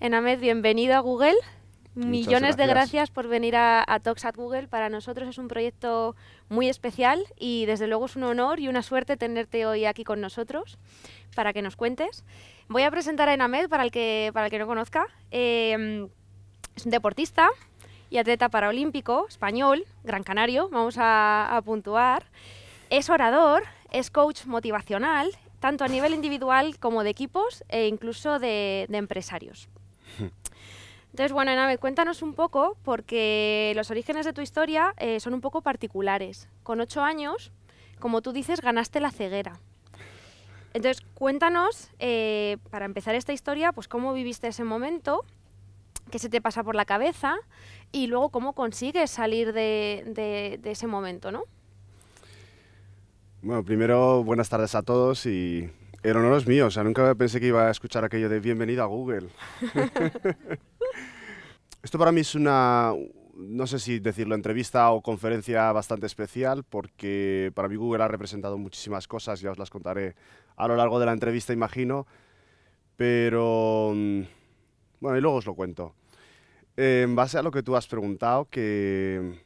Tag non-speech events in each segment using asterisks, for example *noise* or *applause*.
Enamed, bienvenido a Google. Millones de gracias por venir a, Talks at Google. Para nosotros es un proyecto muy especial y desde luego es un honor y una suerte tenerte hoy aquí con nosotros para que nos cuentes. Voy a presentar a Enamed para el que, para que no conozca. Eh, es un deportista, y atleta paralímpico español, gran canario, vamos a, puntuar. Es orador, es coach motivacional, tanto a nivel individual como de equipos e incluso de, empresarios. Hmm. Entonces, bueno, Enave, cuéntanos un poco, porque los orígenes de tu historia eh, son un poco particulares. Con ocho años, como tú dices, ganaste la ceguera. Entonces, cuéntanos, eh, para empezar esta historia, pues cómo viviste ese momento, qué se te pasa por la cabeza, y luego cómo consigues salir de, ese momento, ¿no? Bueno, primero buenas tardes a todos y el honor es mío, nunca pensé que iba a escuchar aquello de bienvenido a Google. *laughs* Esto para mí es una, no sé si decirlo, entrevista o conferencia bastante especial porque para mí Google ha representado muchísimas cosas, ya os las contaré a lo largo de la entrevista, imagino, pero mm, bueno, y luego os lo cuento en base a lo que tú has preguntado, que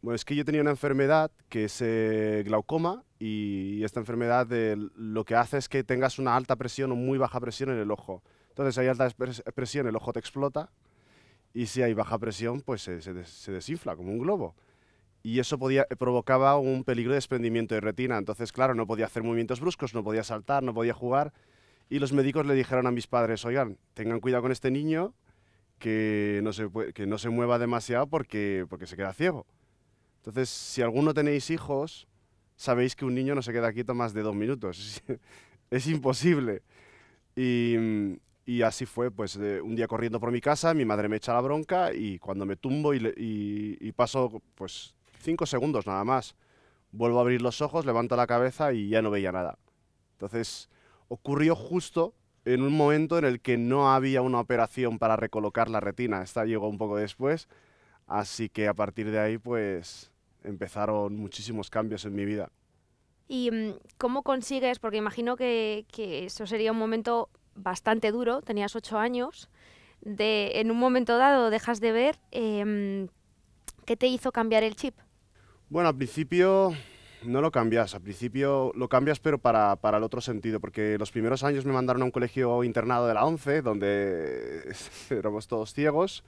bueno, es que yo tenía una enfermedad que es eh, glaucoma y esta enfermedad lo que hace es que tengas una alta presión o muy baja presión en el ojo. Entonces, si hay alta presión, el ojo te explota y si hay baja presión, pues se, desinfla como un globo. Y eso eh, provocaba un peligro de desprendimiento de retina. Entonces, claro, no podía hacer movimientos bruscos, no podía saltar, no podía jugar. Y los médicos le dijeron a mis padres, oigan, tengan cuidado con este niño que no se, no se mueva demasiado porque, porque se queda ciego. Entonces, si alguno tenéis hijos, sabéis que un niño no se queda quieto más de dos minutos. *laughs* es imposible. Mm, y, así fue, pues eh, un día corriendo por mi casa, mi madre me echa la bronca y cuando me tumbo y, y, paso pues cinco segundos nada más, vuelvo a abrir los ojos, levanto la cabeza y ya no veía nada. Entonces ocurrió justo en un momento en el que no había una operación para recolocar la retina. Esta llegó un poco después, así que a partir de ahí pues empezaron muchísimos cambios en mi vida. ¿Y mm, cómo consigues? Porque imagino que, eso sería un momento bastante duro, tenías ocho años, de en un momento dado dejas de ver, em, ¿qué te hizo cambiar el chip? Bueno, al principio no lo cambias. Al principio lo cambias, pero para, el otro sentido, porque los primeros años me mandaron a un colegio internado de la ONCE, donde *laughs* éramos todos ciegos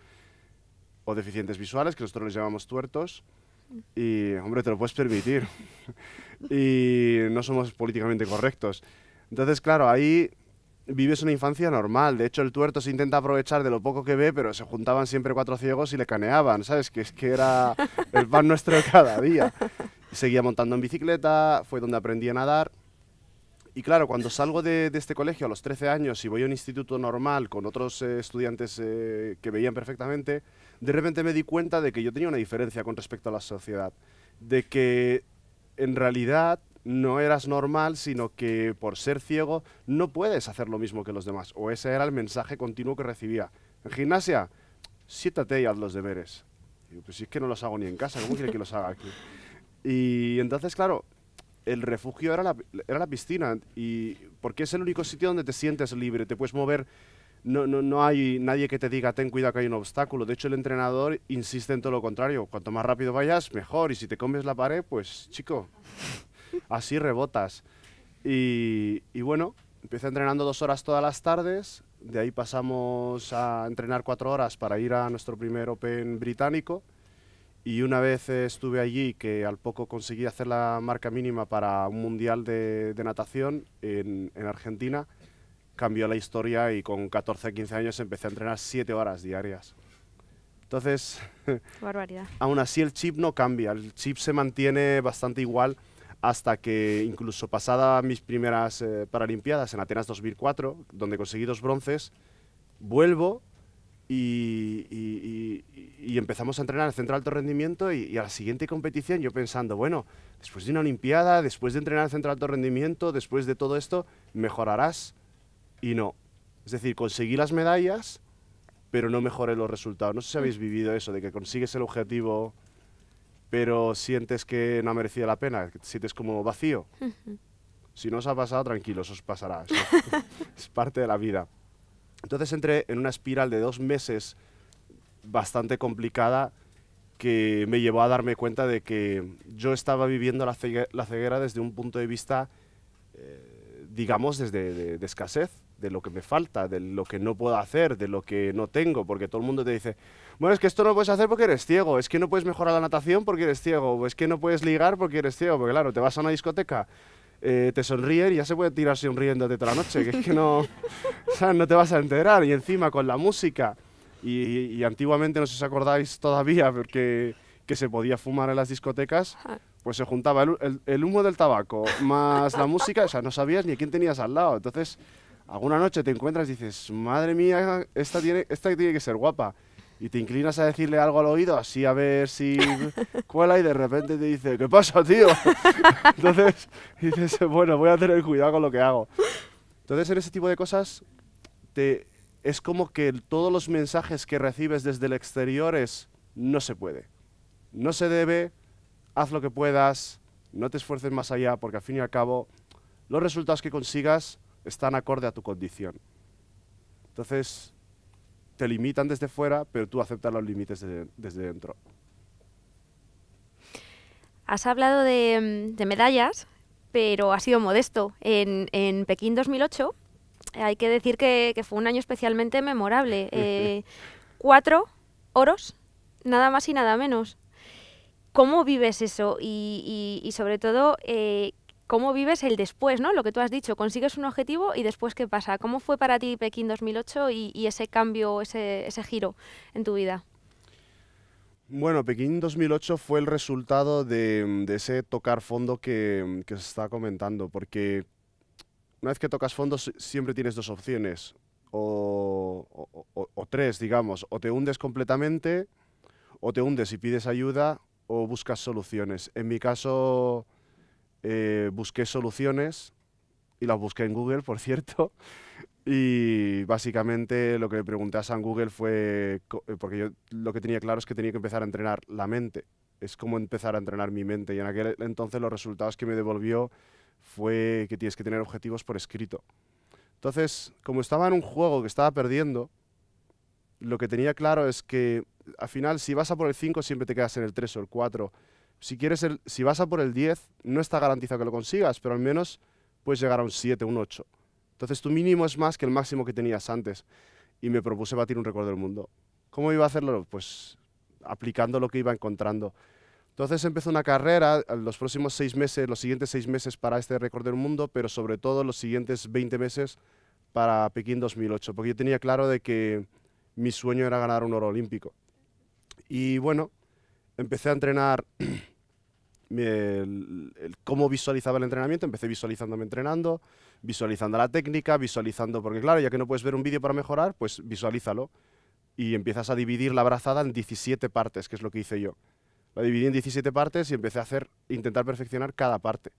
o deficientes visuales, que nosotros les llamamos tuertos. Y, hombre, te lo puedes permitir. *laughs* y no somos políticamente correctos. Entonces, claro, ahí vives una infancia normal. De hecho, el tuerto se intenta aprovechar de lo poco que ve, pero se juntaban siempre cuatro ciegos y le caneaban, ¿sabes? Que es que era *laughs* el pan nuestro cada día. Seguía montando en bicicleta, fue donde aprendí a nadar. Y claro, cuando salgo de, este colegio a los 13 años y voy a un instituto normal con otros eh, estudiantes eh, que veían perfectamente, de repente me di cuenta de que yo tenía una diferencia con respecto a la sociedad. De que en realidad no eras normal, sino que por ser ciego no puedes hacer lo mismo que los demás. O ese era el mensaje continuo que recibía. En gimnasia, siéntate y haz los deberes. Y pues si es que no los hago ni en casa, ¿cómo quiere que los haga aquí? Y entonces, claro, el refugio era la, era la piscina, y porque es el único sitio donde te sientes libre, te puedes mover no, hay nadie que te diga ten cuidado que hay un obstáculo. De hecho, el entrenador insiste en todo lo contrario. Cuanto más rápido vayas, mejor. Y si te comes la pared, pues chico, así rebotas. Y, bueno, empecé entrenando dos horas todas las tardes, de ahí pasamos a entrenar cuatro horas para ir a nuestro primer Open británico. Y una vez estuve allí, que al poco conseguí hacer la marca mínima para un mundial de, natación en, Argentina, cambió la historia y con 14, 15 años empecé a entrenar siete horas diarias. Entonces, *laughs* barbaridad. aún así el chip no cambia, el chip se mantiene bastante igual hasta que incluso pasada mis primeras eh, Paralimpiadas en Atenas 2004, donde conseguí dos bronces, vuelvo y, empezamos a entrenar en el centro alto rendimiento y, a la siguiente competición yo pensando, bueno, después de una Olimpiada, después de entrenar en el centro alto rendimiento, después de todo esto, mejorarás y no. Es decir, conseguí las medallas, pero no mejoré los resultados. No sé si habéis mm. vivido eso, de que consigues el objetivo pero sientes que no ha merecido la pena, sientes como vacío. si no os ha pasado, tranquilos, os pasará. *laughs* es parte de la vida. Entonces entré en una espiral de dos meses bastante complicada que me llevó a darme cuenta de que yo estaba viviendo la ceguera, desde un punto de vista, eh, digamos, desde de escasez de lo que me falta, de lo que no puedo hacer, de lo que no tengo, porque todo el mundo te dice, bueno, es que esto no puedes hacer porque eres ciego, es que no puedes mejorar la natación porque eres ciego, o es que no puedes ligar porque eres ciego, porque claro, te vas a una discoteca. Eh, te sonríen y ya se puede tirar sonriéndote toda la noche, que es que no, *laughs* o sea, no te vas a enterar. Y encima con la música, y, antiguamente, no sé si os acordáis todavía, porque que se podía fumar en las discotecas, pues se juntaba el, humo del tabaco más la música, o sea, no sabías ni quién tenías al lado. Entonces, alguna noche te encuentras y dices, madre mía, esta tiene, esta tiene que ser guapa. Y te inclinas a decirle algo al oído, así a ver si *laughs* cuela, y de repente te dice, ¿qué pasa, tío? *laughs* Entonces dices, bueno, voy a tener cuidado con lo que hago. Entonces, en ese tipo de cosas, te, es como que todos los mensajes que recibes desde el exterior es, no se puede, no se debe, haz lo que puedas, no te esfuerces más allá, porque al fin y al cabo, los resultados que consigas están acorde a tu condición. Entonces, te limitan desde fuera, pero tú aceptas los límites desde dentro. Has hablado de, medallas, pero ha sido modesto. En, Pekín 2008 hay que decir que, fue un año especialmente memorable. *laughs* Eh, cuatro oros, nada más y nada menos. ¿Cómo vives eso? Y, sobre todo, eh, cómo vives el después, ¿no? Lo que tú has dicho, consigues un objetivo y después qué pasa. ¿Cómo fue para ti Pekín 2008 y, ese cambio, ese, giro en tu vida? Bueno, Pekín 2008 fue el resultado de, ese tocar fondo que, os se está comentando, porque una vez que tocas fondo siempre tienes dos opciones, o, tres, digamos, o te hundes completamente, o te hundes y pides ayuda, o buscas soluciones. En mi caso, eh, busqué soluciones y las busqué en Google, por cierto. *laughs* Y básicamente lo que le pregunté a San Google fue, eh, porque yo lo que tenía claro es que tenía que empezar a entrenar la mente. Es como empezar a entrenar mi mente. Y en aquel entonces los resultados que me devolvió fue que tienes que tener objetivos por escrito. Entonces, como estaba en un juego que estaba perdiendo, lo que tenía claro es que al final si vas a por el 5 siempre te quedas en el 3 o el 4 si, quieres el, si vas a por el 10, no está garantizado que lo consigas, pero al menos puedes llegar a un 7, un 8. Entonces tu mínimo es más que el máximo que tenías antes. Y me propuse batir un récord del mundo. ¿Cómo iba a hacerlo? Pues aplicando lo que iba encontrando. Entonces empezó una carrera, los próximos seis meses, los siguientes seis meses para este récord del mundo, pero sobre todo los siguientes 20 meses para Pekín 2008, porque yo tenía claro de que mi sueño era ganar un oro olímpico. Y bueno, empecé a entrenar *clears throat* cómo visualizaba el entrenamiento, empecé visualizándome entrenando, visualizando la técnica, visualizando, porque claro, ya que no puedes ver un vídeo para mejorar, pues visualízalo y empiezas a dividir la brazada en 17 partes, que es lo que hice yo. La dividí en 17 partes y empecé a hacer, intentar perfeccionar cada parte.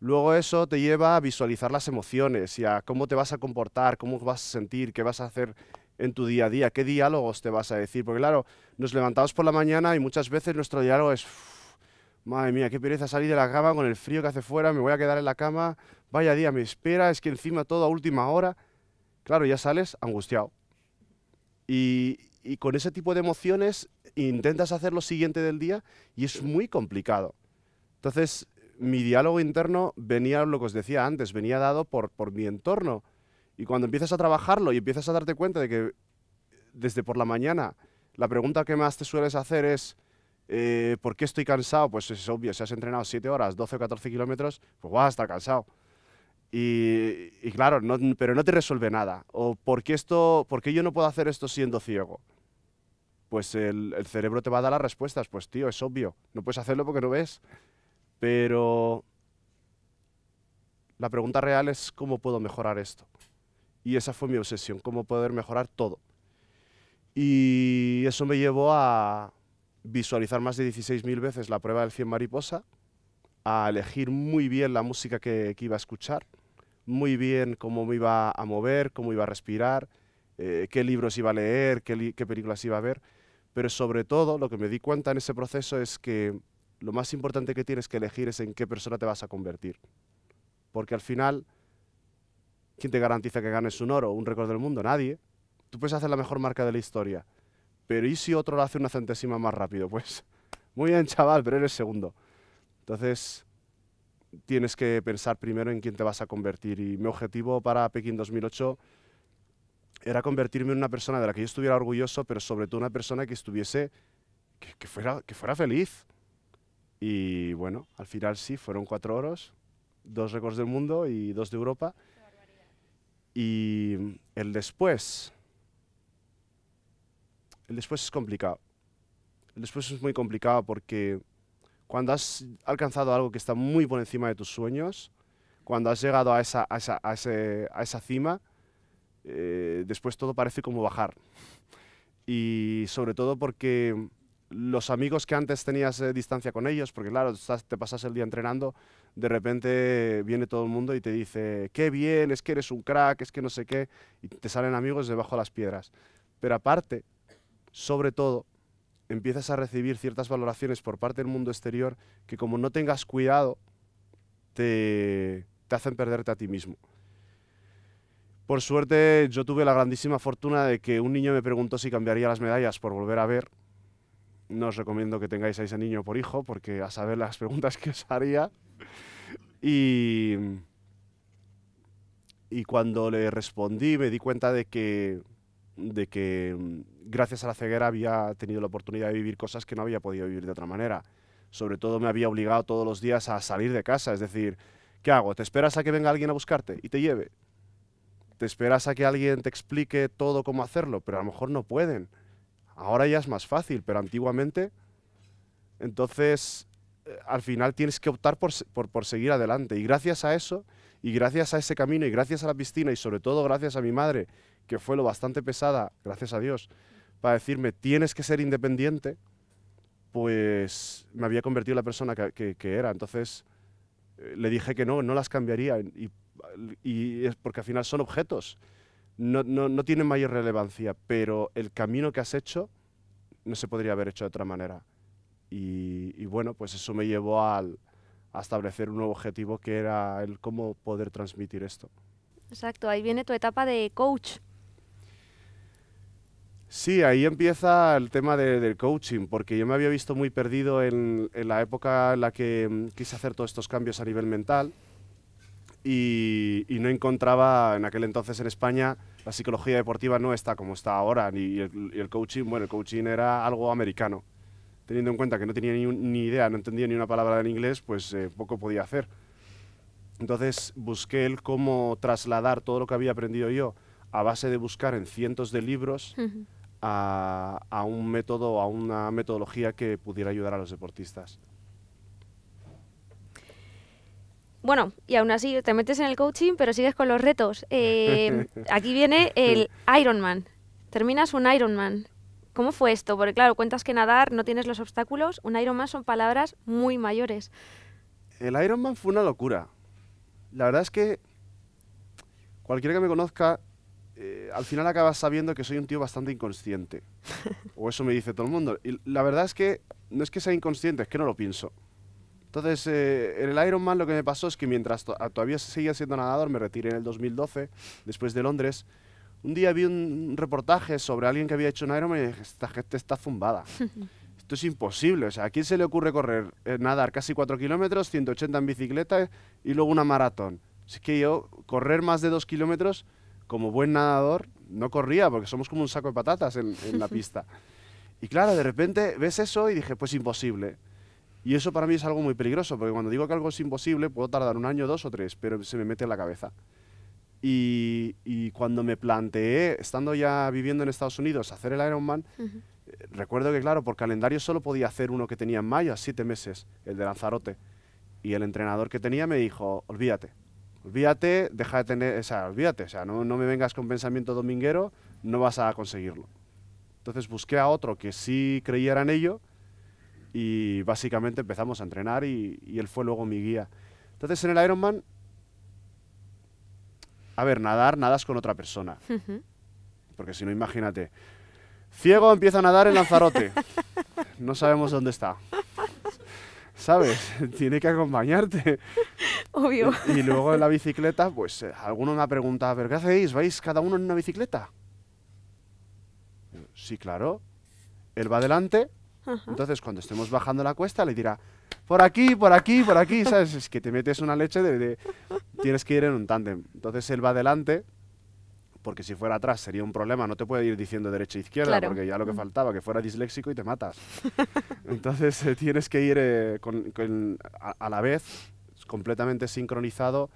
Luego eso te lleva a visualizar las emociones y a cómo te vas a comportar, cómo vas a sentir, qué vas a hacer en tu día a día? ¿Qué diálogos te vas a decir? Porque claro, nos levantamos por la mañana y muchas veces nuestro diálogo es, madre mía, qué pereza salir de la cama con el frío que hace fuera, me voy a quedar en la cama, vaya día me espera, es que encima todo a última hora. Claro, ya sales angustiado. Y, con ese tipo de emociones intentas hacer lo siguiente del día y es muy complicado. Entonces, mi diálogo interno venía, lo que os decía antes, venía dado por, por mi entorno y cuando empiezas a trabajarlo y empiezas a darte cuenta de que desde por la mañana la pregunta que más te sueles hacer es eh, ¿por qué estoy cansado? Pues es obvio, si has entrenado 7 horas, 12 o 14 kilómetros, pues vas a cansado. Y, claro, pero no te resuelve nada. ¿O por qué, esto, por yo no puedo hacer esto siendo ciego? Pues el, el cerebro te va a dar las respuestas. Pues tío, es obvio, no puedes hacerlo porque no ves. Pero la pregunta real es ¿cómo puedo mejorar esto? Y esa fue mi obsesión, cómo poder mejorar todo. Y eso me llevó a visualizar más de 16.000 veces la prueba del 100 mariposa, a elegir muy bien la música que, iba a escuchar, muy bien cómo me iba a mover, cómo iba a respirar, eh, qué libros iba a leer, qué películas iba a ver. Pero sobre todo lo que me di cuenta en ese proceso es que lo más importante que tienes que elegir es en qué persona te vas a convertir. Porque al final ¿Quién te garantiza que ganes un oro, o un récord del mundo? Nadie. Tú puedes hacer la mejor marca de la historia. Pero ¿y si otro lo hace una centésima más rápido? Pues muy bien, chaval, pero eres segundo. Entonces, tienes que pensar primero en quién te vas a convertir. Y mi objetivo para Pekín 2008 era convertirme en una persona de la que yo estuviera orgulloso, pero sobre todo una persona que estuviese, que, que fuera, que fuera feliz. Y bueno, al final sí, fueron cuatro oros, dos récords del mundo y dos de Europa. Y el después, el después es complicado. El después es muy complicado porque cuando has alcanzado algo que está muy por encima de tus sueños, cuando has llegado a esa, a esa, cima, eh, después todo parece como bajar. Y sobre todo porque los amigos que antes tenías eh, distancia con ellos, porque claro, te pasas el día entrenando, de repente viene todo el mundo y te dice, qué bien, es que eres un crack, es que no sé qué, y te salen amigos debajo de las piedras. Pero aparte, sobre todo, empiezas a recibir ciertas valoraciones por parte del mundo exterior que como no tengas cuidado, te, te hacen perderte a ti mismo. Por suerte, yo tuve la grandísima fortuna de que un niño me preguntó si cambiaría las medallas por volver a ver no os recomiendo que tengáis a ese niño por hijo, porque a saber las preguntas que os haría. Y, y cuando le respondí me di cuenta de que, de que mm, gracias a la ceguera había tenido la oportunidad de vivir cosas que no había podido vivir de otra manera. Sobre todo me había obligado todos los días a salir de casa, es decir, ¿qué hago? ¿Te esperas a que venga alguien a buscarte y te lleve? ¿Te esperas a que alguien te explique todo cómo hacerlo? Pero a lo mejor no pueden. Ahora ya es más fácil, pero antiguamente, entonces, eh, al final tienes que optar por, seguir adelante. Y gracias a eso, y gracias a ese camino, y gracias a la piscina, y sobre todo gracias a mi madre, que fue lo bastante pesada, gracias a Dios, para decirme, tienes que ser independiente, pues me había convertido la persona que, era. Entonces eh, le dije que no, no las cambiaría. Y, es porque al final son objetos no, no, mayor relevancia, pero el camino que has hecho no se podría haber hecho de otra manera. Y, bueno, pues eso me llevó a establecer un nuevo objetivo que era el cómo poder transmitir esto. Exacto, ahí viene tu etapa de coach. Sí, ahí empieza el tema del coaching, porque yo me había visto muy perdido en, en, la época en la que mm, quise hacer todos estos cambios a nivel mental y, no encontraba en aquel entonces en España la psicología deportiva no está como está ahora ni el, el coaching bueno el coaching era algo americano teniendo en cuenta que no tenía ni, ni idea no entendía ni una palabra en inglés pues eh, poco podía hacer entonces busqué el cómo trasladar todo lo que había aprendido yo a base de buscar en cientos de libros a un método a una metodología que pudiera ayudar a los deportistas Bueno, y aún así te metes en el coaching, pero sigues con los retos. Em, *laughs* aquí viene el Ironman. Terminas un Ironman. ¿Cómo fue esto? Porque claro, cuentas que nadar, no tienes los obstáculos. Un Ironman son palabras muy mayores. El Ironman fue una locura. La verdad es que cualquiera que me conozca, eh, al final acabas sabiendo que soy un tío bastante inconsciente. *laughs* o eso me dice todo el mundo. Y la verdad es que no es que sea inconsciente, es que no lo pienso. Entonces, eh, en el Ironman lo que me pasó es que mientras ah, todavía seguía siendo nadador, me retiré en el 2012, después de Londres, un día vi un reportaje sobre alguien que había hecho un Ironman y dije, esta gente está zumbada. *laughs* Esto es imposible. O sea, ¿a quién se le ocurre correr, eh, nadar casi 4 kilómetros, 180 en bicicleta y luego una maratón? Así que yo, correr más de 2 kilómetros, como buen nadador, no corría, porque somos como un saco de patatas en la *laughs* pista. Y claro, de repente ves eso y dije, pues imposible. Y eso para mí es algo muy peligroso, porque cuando digo que algo es imposible, puedo tardar un año, dos o tres, pero se me mete en la cabeza. Y, cuando me planteé, estando ya viviendo en Estados Unidos, hacer el Ironman, eh, recuerdo que, claro, por calendario solo podía hacer uno que tenía en mayo, a siete meses, el de Lanzarote. Y el entrenador que tenía me dijo, olvídate, olvídate, deja de tener, o sea, olvídate, o sea, no, no me vengas con pensamiento dominguero, no vas a conseguirlo. Entonces busqué a otro que sí creyera en ello y básicamente empezamos a entrenar y, él fue luego mi guía. Entonces en el Ironman, a ver, nadar, nadas con otra persona. Porque si no, imagínate, ciego empieza a nadar en Lanzarote. no sabemos dónde está. ¿Sabes? *laughs* Tiene que acompañarte. Obvio. Y, luego en la bicicleta, pues eh, alguno me ha preguntado, ¿pero qué hacéis? ¿Vais cada uno en una bicicleta? Sí, claro. Él va adelante, entonces, cuando estemos bajando la cuesta, le dirá, por aquí, por aquí, por aquí, *laughs* ¿sabes? Es que te metes una leche de... tienes que ir en un tándem. Entonces él va adelante, porque si fuera atrás sería un problema, no te puede ir diciendo derecha e izquierda, porque ya lo que mm. faltaba, que fuera disléxico y te matas. *laughs* Entonces eh, tienes que ir eh, a, la vez, completamente sincronizado.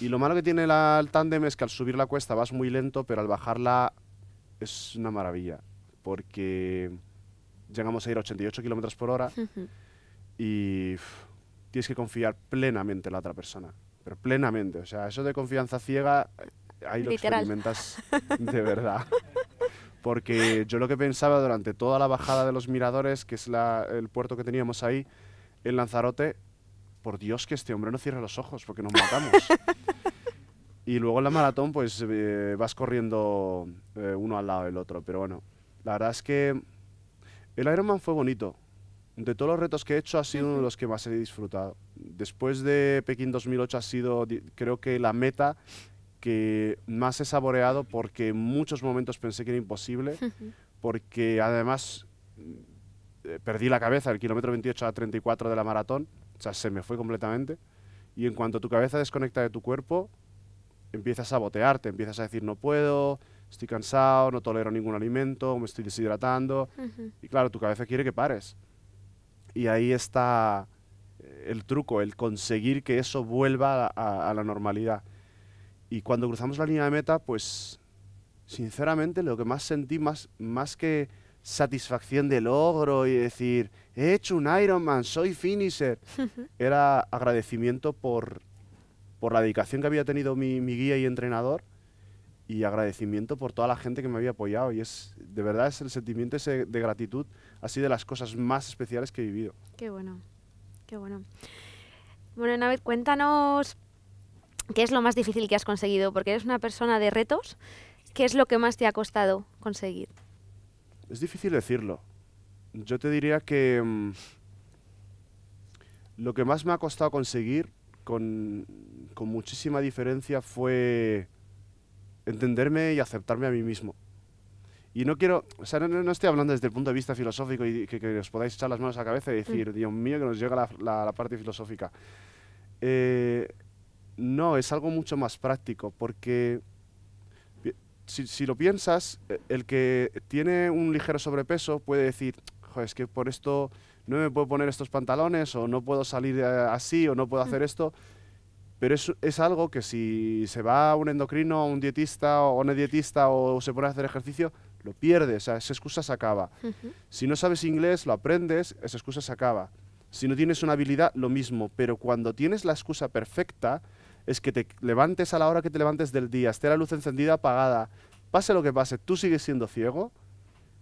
Y lo malo que tiene el tándem es que al subir la cuesta vas muy lento, pero al bajarla es una maravilla, porque llegamos a ir a 88 kilómetros por hora y tienes que confiar plenamente en la otra persona. Pero plenamente, o sea, eso de confianza ciega, eh, ahí lo Literal. experimentas de verdad. Porque yo lo que pensaba durante toda la bajada de los miradores, que es la, el puerto que teníamos ahí, en Lanzarote, por Dios que este hombre no cierre los ojos, porque nos matamos. y luego en la maratón, pues eh, vas corriendo eh, uno al lado del otro. Pero bueno, la verdad es que el Ironman fue bonito. De todos los retos que he hecho, ha sido uno de los que más he disfrutado. Después de Pekín 2008 ha sido, creo que, la meta que más he saboreado porque en muchos momentos pensé que era imposible, porque además eh, perdí la cabeza el kilómetro 28 a 34 de la maratón, o sea, se me fue completamente, y en cuanto tu cabeza desconecta de tu cuerpo, empiezas a botearte, empiezas a decir no puedo, estoy cansado, no tolero ningún alimento, me estoy deshidratando. Y claro, tu cabeza quiere que pares. Y ahí está eh, el truco, el conseguir que eso vuelva a, la normalidad. Y cuando cruzamos la línea de meta, pues sinceramente lo que más sentí, más, más que satisfacción de logro y decir, he hecho un Ironman, soy finisher, era agradecimiento por, por la dedicación que había tenido mi guía y entrenador y agradecimiento por toda la gente que me había apoyado. Y es, de verdad, es el sentimiento de gratitud, así de las cosas más especiales que he vivido. Qué bueno, qué bueno. Bueno, vez cuéntanos qué es lo más difícil que has conseguido, porque eres una persona de retos. ¿Qué es lo que más te ha costado conseguir? Es difícil decirlo. Yo te diría que mm, lo que más me ha costado conseguir con, con muchísima diferencia fue entenderme y aceptarme a mí mismo. Y no quiero, o sea, no, no, estoy hablando desde el punto de vista filosófico y que, que, os podáis echar las manos a la cabeza y mm. decir, Dios mío, que nos llega la, parte filosófica. Eh, no, es algo mucho más práctico, porque si, si, lo piensas, e, el que tiene un ligero sobrepeso puede decir, Joder, es que por esto no me puedo poner estos pantalones, o no puedo salir eh, así, o no puedo mm. hacer esto, pero es, algo que si se va a un endocrino, a un dietista o un dietista o se pone a hacer ejercicio, lo pierdes esa excusa se acaba. Si no sabes inglés, lo aprendes, esa excusa se acaba. Si no tienes una habilidad, lo mismo. Pero cuando tienes la excusa perfecta, es que te levantes a la hora que te levantes del día, esté la luz encendida, apagada, pase lo que pase, tú sigues siendo ciego.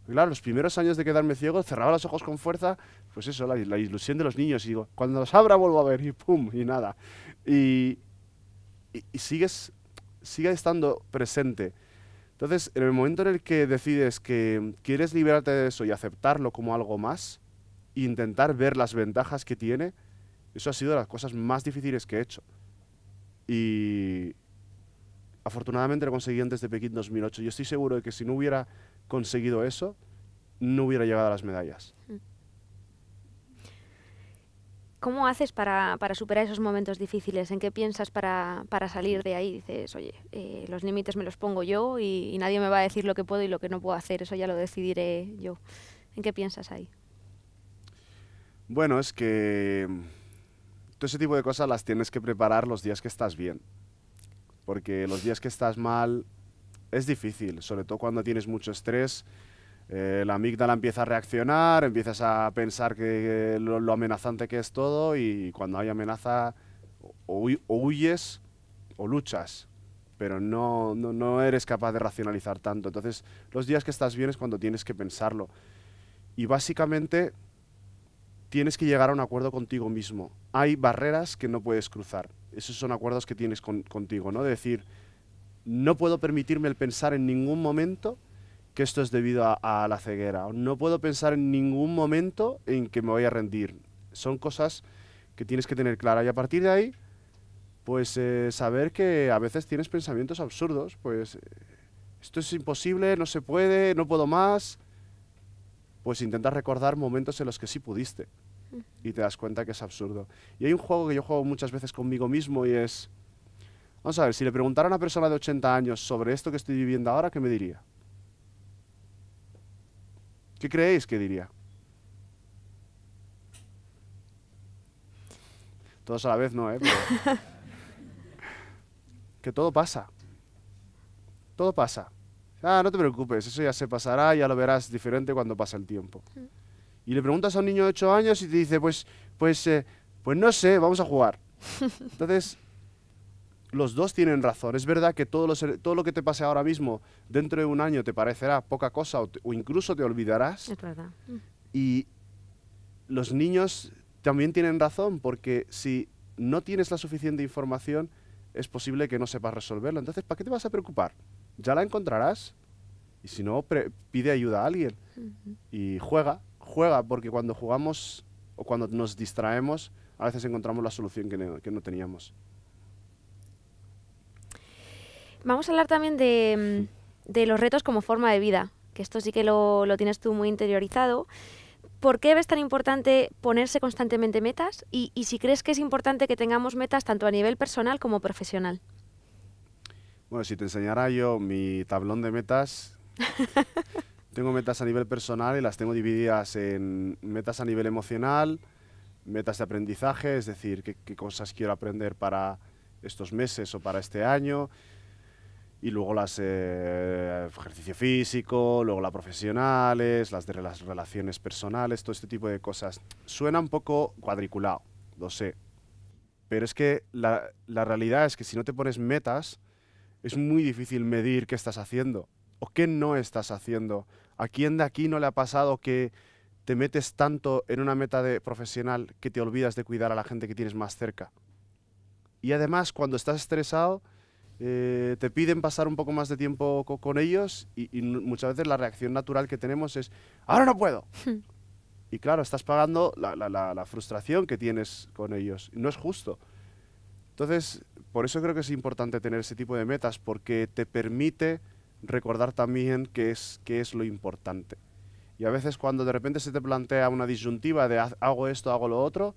Claro, los primeros años de quedarme ciego, cerraba los ojos con fuerza, pues eso, la, ilusión de los niños. Y digo, cuando los abra vuelvo a ver y pum, y nada. Y, y, sigues, sigue estando presente. Entonces, en el momento en el que decides que quieres liberarte de eso y aceptarlo como algo más, e intentar ver las ventajas que tiene, eso ha sido de las cosas más difíciles que he hecho. Y afortunadamente lo conseguí antes de Pekín 2008. Yo estoy seguro de que si no hubiera conseguido eso, no hubiera llegado a las medallas. Mm. ¿Cómo haces para, superar esos momentos difíciles? ¿En qué piensas para, salir de ahí? Dices, oye, eh, los límites me los pongo yo y, y, nadie me va a decir lo que puedo y lo que no puedo hacer, eso ya lo decidiré yo. ¿En qué piensas ahí? Bueno, es que mm, todo ese tipo de cosas las tienes que preparar los días que estás bien, porque los días que estás mal es difícil, sobre todo cuando tienes mucho estrés eh, la amígdala empieza a reaccionar, empiezas a pensar que lo, amenazante que es todo y cuando hay amenaza o, huyes o luchas, pero no, eres capaz de racionalizar tanto. Entonces los días que estás bien es cuando tienes que pensarlo. Y básicamente tienes que llegar a un acuerdo contigo mismo. Hay barreras que no puedes cruzar. Esos son acuerdos que tienes contigo, ¿no? De decir, no puedo permitirme el pensar en ningún momento que esto es debido a, la ceguera. No puedo pensar en ningún momento en que me voy a rendir. Son cosas que tienes que tener claras y a partir de ahí, pues eh, saber que a veces tienes pensamientos absurdos, pues eh, esto es imposible, no se puede, no puedo más, pues intentas recordar momentos en los que sí pudiste y te das cuenta que es absurdo. Y hay un juego que yo juego muchas veces conmigo mismo y es, vamos a ver, si le preguntara a una persona de 80 años sobre esto que estoy viviendo ahora, ¿qué me diría? ¿Qué creéis que diría? Todos a la vez no, ¿eh? *laughs* que todo pasa. Todo pasa. Ah, no te preocupes, eso ya se pasará, ya lo verás diferente cuando pase el tiempo. Mm. Y le preguntas a un niño de 8 años y te dice, pues, pues, eh, pues no sé, vamos a jugar. *laughs* Entonces, los dos tienen razón. Es verdad que todo lo, que te pase ahora mismo, dentro de un año te parecerá poca cosa o, incluso te olvidarás. Es verdad. Y los niños también tienen razón, porque si no tienes la suficiente información, es posible que no sepas resolverlo. Entonces, ¿para qué te vas a preocupar? Ya la encontrarás. Y si no, pide ayuda a alguien. Y juega, juega, porque cuando jugamos o cuando nos distraemos, a veces encontramos la solución que no teníamos. Vamos a hablar también de, mm, de los retos como forma de vida, que esto sí que lo, lo tienes tú muy interiorizado. ¿Por qué ves tan importante ponerse constantemente metas? Y, y, si crees que es importante que tengamos metas tanto a nivel personal como profesional. Bueno, si te enseñara yo mi tablón de metas, *laughs* tengo metas a nivel personal y las tengo divididas en metas a nivel emocional, metas de aprendizaje, es decir, qué, qué cosas quiero aprender para estos meses o para este año, y luego las eh, ejercicio físico, luego las profesionales, las de las relaciones personales, todo este tipo de cosas. Suena un poco cuadriculado, lo sé. Pero es que la, la realidad es que si no te pones metas, es muy difícil medir qué estás haciendo o qué no estás haciendo. ¿A quién de aquí no le ha pasado que te metes tanto en una meta de profesional que te olvidas de cuidar a la gente que tienes más cerca? Y además, cuando estás estresado, eh, te piden pasar un poco más de tiempo con ellos y, muchas veces la reacción natural que tenemos es, ahora no puedo. Hmm. y claro, estás pagando la, frustración que tienes con ellos. No es justo. Entonces, por eso creo que es importante tener ese tipo de metas, porque te permite recordar también qué es, qué es lo importante. Y a veces cuando de repente se te plantea una disyuntiva de hago esto, hago lo otro,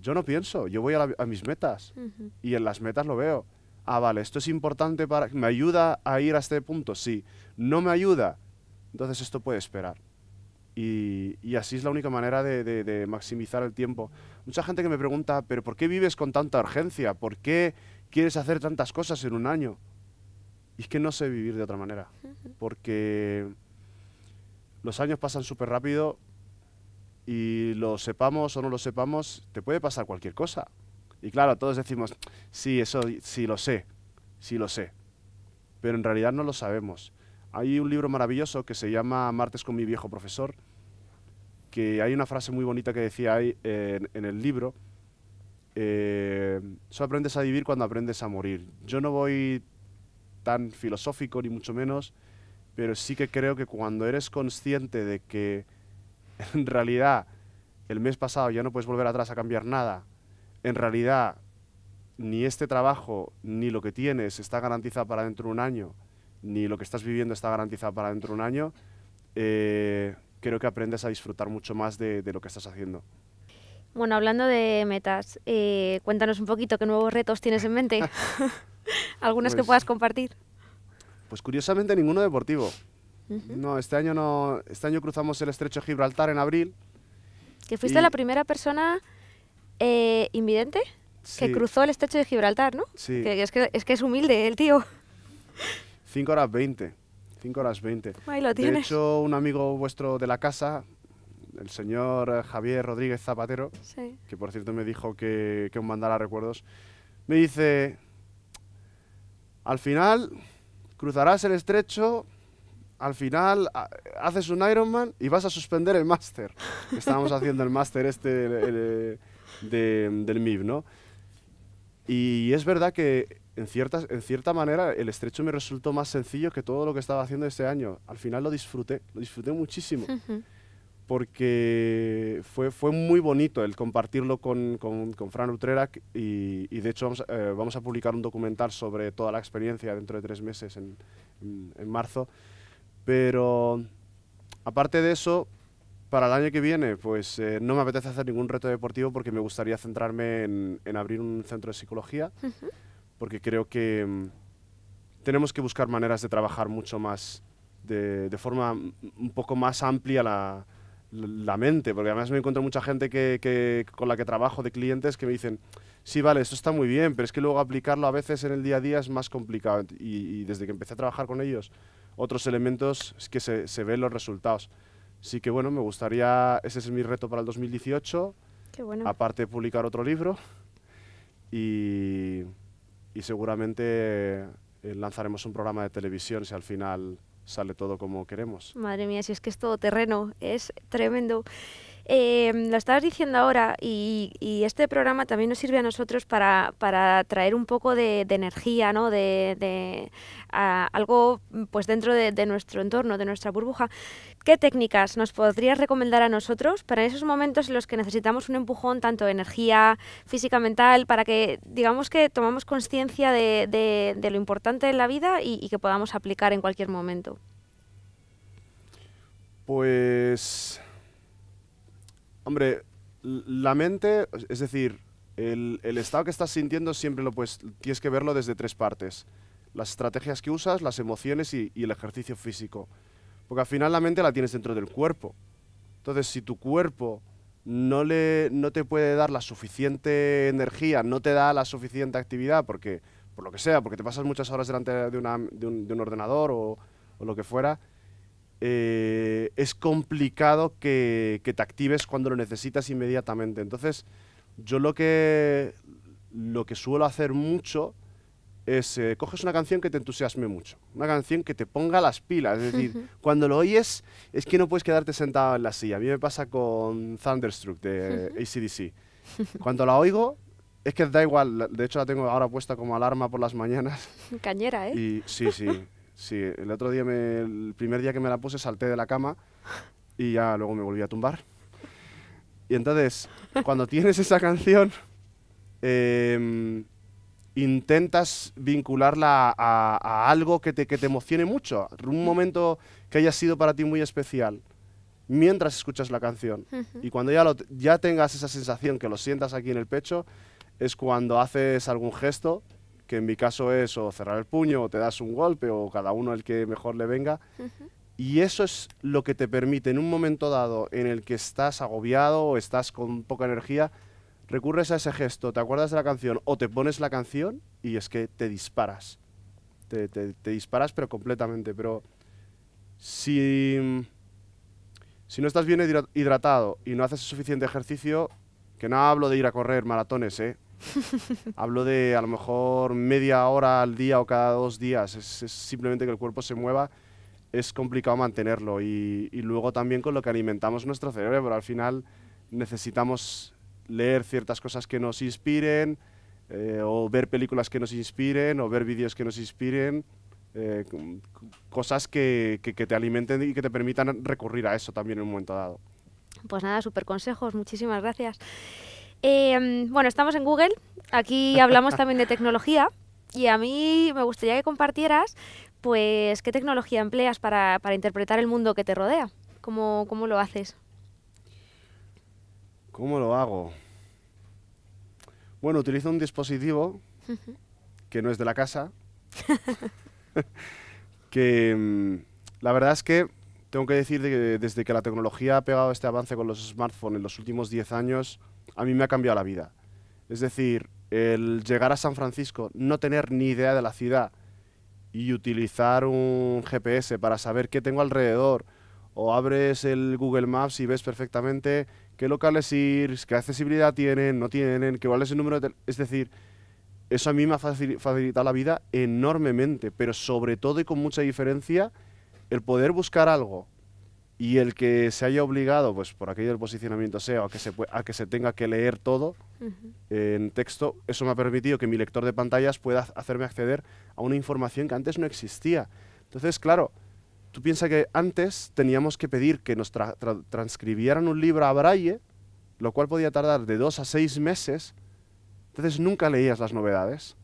yo no pienso, yo voy a, mis metas y en las metas lo veo ah, vale, esto es importante para... ¿Me ayuda a ir a este punto? Sí. ¿No me ayuda? Entonces esto puede esperar. Y, así es la única manera de, de, maximizar el tiempo. Mucha gente que me pregunta, pero ¿por qué vives con tanta urgencia? ¿Por qué quieres hacer tantas cosas en un año? Y es que no sé vivir de otra manera. Porque los años pasan súper rápido y lo sepamos o no lo sepamos, te puede pasar cualquier cosa. Y claro, todos decimos, sí, eso sí lo sé, sí lo sé. Pero en realidad no lo sabemos. Hay un libro maravilloso que se llama Martes con mi viejo profesor, que hay una frase muy bonita que decía ahí en, el libro, eh, solo aprendes a vivir cuando aprendes a morir. Yo no voy tan filosófico ni mucho menos, pero sí que creo que cuando eres consciente de que *laughs* en realidad el mes pasado ya no puedes volver atrás a cambiar nada, en realidad ni este trabajo, ni lo que tienes está garantizado para dentro de un año, ni lo que estás viviendo está garantizado para dentro de un año, eh, creo que aprendes a disfrutar mucho más de, lo que estás haciendo. Bueno, hablando de metas, eh, cuéntanos un poquito qué nuevos retos tienes en mente, *laughs* *laughs* algunos que pues puedas compartir. Pues curiosamente ninguno deportivo. No, este año no. Este año cruzamos el estrecho de Gibraltar en abril. Que fuiste la primera persona eh, invidente, que cruzó el estrecho de Gibraltar, ¿no? Sí. es, que, es humilde el tío. 5 horas 20. 5 horas 20. Ahí lo tienes. De hecho, un amigo vuestro de la casa, el señor eh, Javier Rodríguez Zapatero, que por cierto me dijo que, que mandara recuerdos, me dice, al final cruzarás el estrecho, al final ah, haces un Ironman y vas a suspender el máster. *laughs* Estábamos haciendo el máster este... Eh, del MIV, ¿no? Y es verdad que en cierta, en cierta manera el estrecho me resultó más sencillo que todo lo que estaba haciendo este año. Al final lo disfruté, lo disfruté muchísimo. Porque fue, fue muy bonito el compartirlo con, con, Fran Utrerak y, de hecho eh, vamos, a publicar un documental sobre toda la experiencia dentro de tres meses en, en marzo. Pero aparte de eso, para el año que viene, pues eh, no me apetece hacer ningún reto deportivo porque me gustaría centrarme en, abrir un centro de psicología, porque creo que mm, tenemos que buscar maneras de trabajar mucho más, de, forma un poco más amplia la, mente, porque además me encuentro mucha gente que, con la que trabajo de clientes que me dicen, sí, vale, esto está muy bien, pero es que luego aplicarlo a veces en el día a día es más complicado. Y, desde que empecé a trabajar con ellos, otros elementos es que se ven los resultados. Sí que bueno, me gustaría, ese es mi reto para el 2018, Qué bueno. aparte publicar otro libro y, y seguramente eh, lanzaremos un programa de televisión si al final sale todo como queremos. Madre mía, si es que es todo terreno, es tremendo. Em, lo estabas diciendo ahora y, este programa también nos sirve a nosotros para, traer un poco de, energía, ¿no? De, algo pues dentro de, nuestro entorno, de nuestra burbuja. ¿Qué técnicas nos podrías recomendar a nosotros para esos momentos en los que necesitamos un empujón tanto de energía física, mental, para que digamos que tomamos conciencia de, lo importante en la vida y que podamos aplicar en cualquier momento? Pues Hombre, la mente, es decir, el, estado que estás sintiendo siempre lo tienes que verlo desde tres partes. Las estrategias que usas, las emociones y, el ejercicio físico. Porque al final la mente la tienes dentro del cuerpo. Entonces, si tu cuerpo no, le, no te puede dar la suficiente energía, no te da la suficiente actividad, porque, por lo que sea, porque te pasas muchas horas delante de, un, ordenador o lo que fuera, eh, es complicado que, te actives cuando lo necesitas inmediatamente. Entonces, yo lo que, lo que suelo hacer mucho es, eh, coges una canción que te entusiasme mucho, una canción que te ponga las pilas, es decir, cuando lo oyes es que no puedes quedarte sentado en la silla. A mí me pasa con Thunderstruck de ACDC. Cuando la oigo, es que da igual, de hecho la tengo ahora puesta como alarma por las mañanas. Cañera, ¿eh? sí, sí. Sí, el otro día, el primer día que me la puse, salté de la cama y ya luego me volví a tumbar. Y entonces, cuando *laughs* tienes esa canción, em, intentas vincularla a, algo que te, que te emocione mucho, un momento que haya sido para ti muy especial, mientras escuchas la canción. Y cuando ya, ya tengas esa sensación que lo sientas aquí en el pecho, es cuando haces algún gesto que en mi caso es o cerrar el puño o te das un golpe o cada uno el que mejor le venga. Y eso es lo que te permite en un momento dado en el que estás agobiado o estás con poca energía, recurres a ese gesto, te acuerdas de la canción o te pones la canción y es que te disparas. Te, disparas pero completamente. Pero si, si no estás bien hidratado y no haces suficiente ejercicio, que no hablo de ir a correr maratones, ¿eh? *laughs* Hablo de a lo mejor media hora al día o cada dos días. Es, simplemente que el cuerpo se mueva, es complicado mantenerlo. Y, luego también con lo que alimentamos nuestro cerebro. Al final necesitamos leer ciertas cosas que nos inspiren, eh, o ver películas que nos inspiren, o ver vídeos que nos inspiren. Eh, cosas que, que, te alimenten y que te permitan recurrir a eso también en un momento dado. Pues nada, súper consejos, muchísimas gracias. Em, bueno, estamos en Google, aquí hablamos *laughs* también de tecnología y a mí me gustaría que compartieras pues qué tecnología empleas para, interpretar el mundo que te rodea, cómo, lo haces. ¿Cómo lo hago? Bueno, utilizo un dispositivo que no es de la casa, *laughs* que mm, la verdad es que tengo que decir que desde que la tecnología ha pegado este avance con los smartphones en los últimos 10 años, a mí me ha cambiado la vida. Es decir, el llegar a San Francisco, no tener ni idea de la ciudad y utilizar un GPS para saber qué tengo alrededor, o abres el Google Maps y ves perfectamente qué locales ir, qué accesibilidad tienen, no tienen, qué vale ese el número de... Es decir, eso a mí me ha facilitado la vida enormemente, pero sobre todo y con mucha diferencia, el poder buscar algo y el que se haya obligado, pues por aquello del posicionamiento SEO, a que se, a que se tenga que leer todo eh, en texto, eso me ha permitido que mi lector de pantallas pueda hacerme acceder a una información que antes no existía. Entonces, claro, tú piensas que antes teníamos que pedir que nos transcribieran un libro a braille, lo cual podía tardar de dos a seis meses, entonces nunca leías las novedades.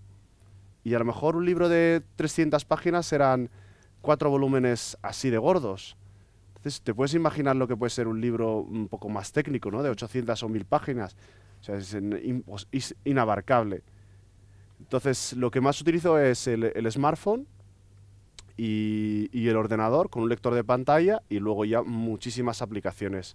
Y a lo mejor un libro de 300 páginas eran cuatro volúmenes así de gordos entonces, te puedes imaginar lo que puede ser un libro un poco más técnico, ¿no? De 800 o 1000 páginas. O sea, es, pues, inabarcable. Entonces, lo que más utilizo es el, smartphone y, el ordenador con un lector de pantalla y luego ya muchísimas aplicaciones.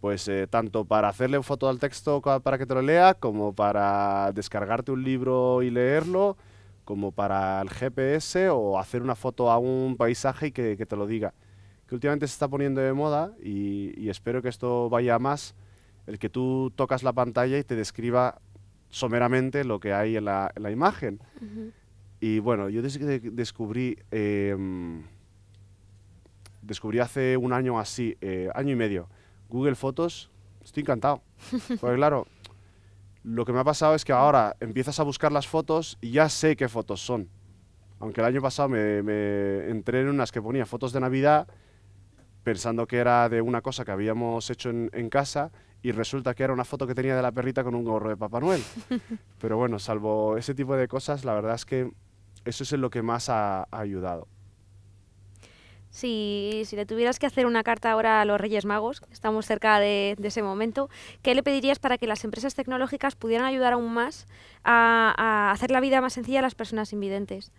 Pues eh, tanto para hacerle foto al texto para que te lo lea, como para descargarte un libro y leerlo, como para el GPS o hacer una foto a un paisaje y que te lo diga que últimamente se está poniendo de moda y, espero que esto vaya más, el que tú tocas la pantalla y te describa someramente lo que hay en la, imagen. Y bueno, yo desde descubrí, em, descubrí hace un año así, eh, año y medio, Google Fotos, estoy encantado. *laughs* Porque claro, lo que me ha pasado es que ahora empiezas a buscar las fotos y ya sé qué fotos son. Aunque el año pasado me, me entré en unas que ponía fotos de Navidad pensando que era de una cosa que habíamos hecho en, casa y resulta que era una foto que tenía de la perrita con un gorro de Papá Noel. *laughs* Pero bueno, salvo ese tipo de cosas, la verdad es que eso es lo que más ha, ayudado. si le tuvieras que hacer una carta ahora a los Reyes Magos, estamos cerca de, ese momento, ¿qué le pedirías para que las empresas tecnológicas pudieran ayudar aún más a, hacer la vida más sencilla a las personas invidentes?